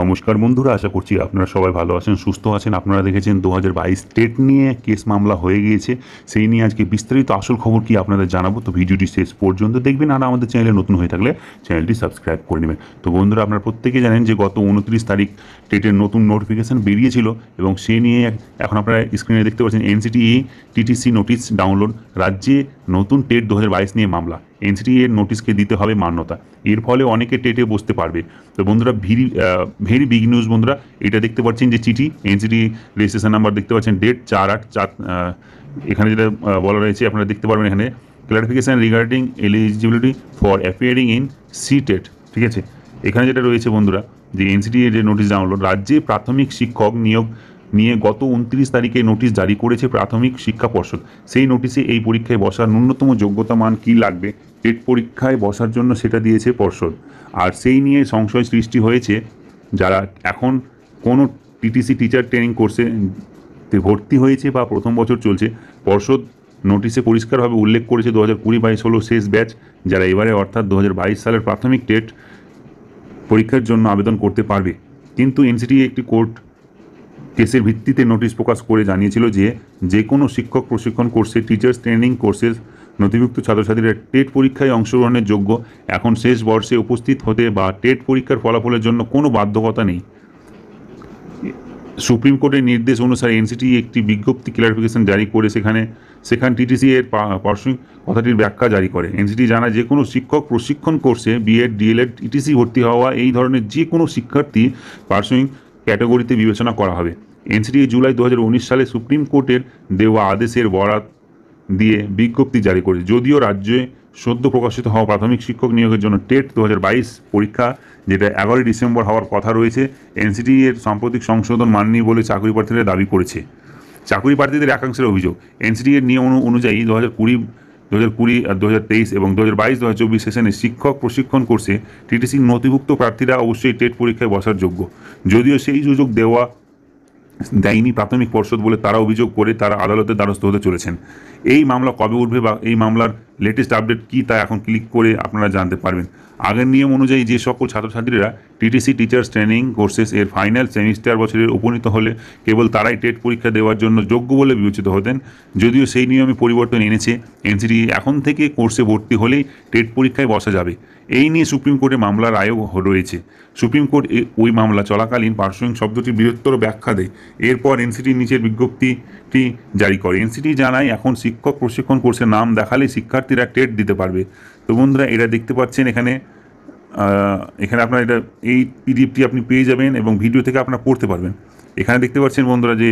নমস্কার বন্ধুরা আশা করছি আপনারা সবাই ভালো আছেন সুস্থ আছেন আপনারা দেখেছেন দু হাজার বাইশ স্টেট নিয়ে কেস মামলা হয়ে গিয়েছে সেই নিয়ে আজকে বিস্তারিত আসল খবর কি আপনাদের জানাবো তো ভিডিওটি শেষ পর্যন্ত দেখবেন আর আমাদের চ্যানেলে নতুন হয়ে থাকলে চ্যানেলটি সাবস্ক্রাইব করে নেবেন তো বন্ধুরা আপনারা প্রত্যেকে জানেন যে গত উনত্রিশ তারিখ টেটের নতুন নোটিফিকেশান বেরিয়েছিল এবং সে নিয়ে এখন আপনারা স্ক্রিনে দেখতে পাচ্ছেন এনসিটিই টিটিসি নোটিশ ডাউনলোড রাজ্যে নতুন টেট দু হাজার বাইশ নিয়ে মামলা এনসিটি এর নোটিশকে দিতে হবে মান্যতা এর ফলে অনেকে টেটে বসতে পারবে তো বন্ধুরা ভিরি ভেরি বিগ নিউজ বন্ধুরা এটা দেখতে পাচ্ছেন যে চিঠি এনসিটি রেজিস্ট্রেশন নাম্বার দেখতে পাচ্ছেন ডেট চার আট চার এখানে যেটা বলা রয়েছে আপনারা দেখতে পারবেন এখানে clarification regarding eligibility for appearing in CTET ঠিক আছে এখানে যেটা রয়েছে বন্ধুরা যে এনসিটি যে নোটিশ ডাউনলোড রাজ্যে প্রাথমিক শিক্ষক নিয়োগ নিয়ে গত উনত্রিশ তারিখে নোটিশ জারি করেছে প্রাথমিক শিক্ষা পর্ষদ সেই নোটিশে এই পরীক্ষায় বসার ন্যূনতম যোগ্যতা মান কী লাগবে টেট পরীক্ষায় বসার জন্য সেটা দিয়েছে পর্ষদ আর সেই নিয়ে সংশয় সৃষ্টি হয়েছে যারা এখন কোনো টিটিসি টিচার ট্রেনিং কোর্সে ভর্তি হয়েছে বা প্রথম বছর চলছে পর্ষদ নোটিশে পরিষ্কারভাবে উল্লেখ করেছে দু হাজার কুড়ি বাইশ হলো শেষ ব্যাচ যারা এবারে অর্থাৎ দু হাজার বাইশ সালের প্রাথমিক টেট পরীক্ষার জন্য আবেদন করতে পারবে কিন্তু এনসিটি একটি কোর্ট কেসের ভিত্তিতে নোটিশ প্রকাশ করে জানিয়েছিল যে যে কোনো শিক্ষক প্রশিক্ষণ কোর্সে টিচার্স ট্রেনিং কোর্সের নথিভুক্ত ছাত্রছাত্রীরা টেট পরীক্ষায় অংশগ্রহণের যোগ্য এখন শেষ বর্ষে উপস্থিত হতে বা টেট পরীক্ষার ফলাফলের জন্য কোনো বাধ্যকতা নেই সুপ্রিম কোর্টের নির্দেশ অনুসারে এনসিটি একটি বিজ্ঞপ্তি ক্লারিফিকেশন জারি করে সেখানে সেখান টিটিসি এর পার্শ্বিক কথাটির ব্যাখ্যা জারি করে এনসিটি জানায় যে কোনো শিক্ষক প্রশিক্ষণ কোর্সে বিএড ডিএলএড টিটিসি ভর্তি হওয়া এই ধরনের যে কোনো শিক্ষার্থী পার্শ্বিক ক্যাটাগরিতে বিবেচনা করা হবে এনসিটিএ জুলাই দু সালে সুপ্রিম কোর্টের দেওয়া আদেশের বরাত দিয়ে বিজ্ঞপ্তি জারি করে যদিও রাজ্যে সদ্য প্রকাশিত হওয়া প্রাথমিক শিক্ষক নিয়োগের জন্য টেট দু পরীক্ষা যেটা এগারোই ডিসেম্বর হওয়ার কথা রয়েছে এনসিটি এর সাম্প্রতিক সংশোধন মাননি বলে চাকরি প্রার্থীরা দাবি করেছে চাকরি প্রার্থীদের একাংশের অভিযোগ এনসিটি এর নিয়ম অনুযায়ী দু হাজার কুড়ি দু হাজার কুড়ি আর দু হাজার তেইশ এবং দু হাজার বাইশ দু হাজার চব্বিশ সেশনে শিক্ষক প্রশিক্ষণ কোর্সে টিটিসি নথিভুক্ত প্রার্থীরা অবশ্যই টেট পরীক্ষায় বসার যোগ্য যদিও সেই সুযোগ দেওয়া দেয়নি প্রাথমিক পর্ষদ বলে তারা অভিযোগ করে তারা আদালতের দ্বারস্থ হতে চলেছেন এই মামলা কবে উঠবে বা এই মামলার লেটেস্ট আপডেট কী তা এখন ক্লিক করে আপনারা জানতে পারবেন আগের নিয়ম অনুযায়ী যে সকল ছাত্রছাত্রীরা টিটিসি টিচার্স ট্রেনিং কোর্সেস এর ফাইনাল সেমিস্টার বছরের উপনীত হলে কেবল তারাই টেট পরীক্ষা দেওয়ার জন্য যোগ্য বলে বিবেচিত হতেন যদিও সেই নিয়মে পরিবর্তন এনেছে এনসিডি এখন থেকে কোর্সে ভর্তি হলেই টেট পরীক্ষায় বসা যাবে এই নিয়ে সুপ্রিম কোর্টে মামলার আয়োগ রয়েছে সুপ্রিম কোর্ট ওই মামলা চলাকালীন পার্শ্বিক শব্দটি বৃহত্তর ব্যাখ্যা দেয় এরপর এনসিটির নিচের বিজ্ঞপ্তিটি জারি করে এনসিটি জানায় এখন শিক্ষক প্রশিক্ষণ কোর্সে নাম দেখালে শিক্ষার্থীরা টেট দিতে পারবে তো বন্ধুরা এটা দেখতে পাচ্ছেন এখানে এখানে আপনার এটা এই পিডিএফটি আপনি পেয়ে যাবেন এবং ভিডিও থেকে আপনারা পড়তে পারবেন এখানে দেখতে পাচ্ছেন বন্ধুরা যে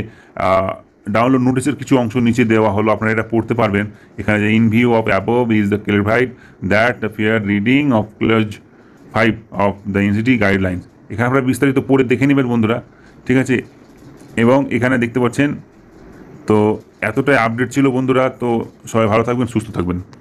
ডাউনলোড নোটিসের কিছু অংশ নিচে দেওয়া হলো আপনারা এটা পড়তে পারবেন এখানে যে in view of above is the clarified that the fair reading of clause five of the ইনসিটি গাইডলাইন এখানে আপনারা বিস্তারিত পড়ে দেখে নেবেন বন্ধুরা ঠিক আছে এবং এখানে দেখতে পাচ্ছেন তো এতটাই আপডেট ছিল বন্ধুরা তো সবাই ভালো থাকবেন সুস্থ থাকবেন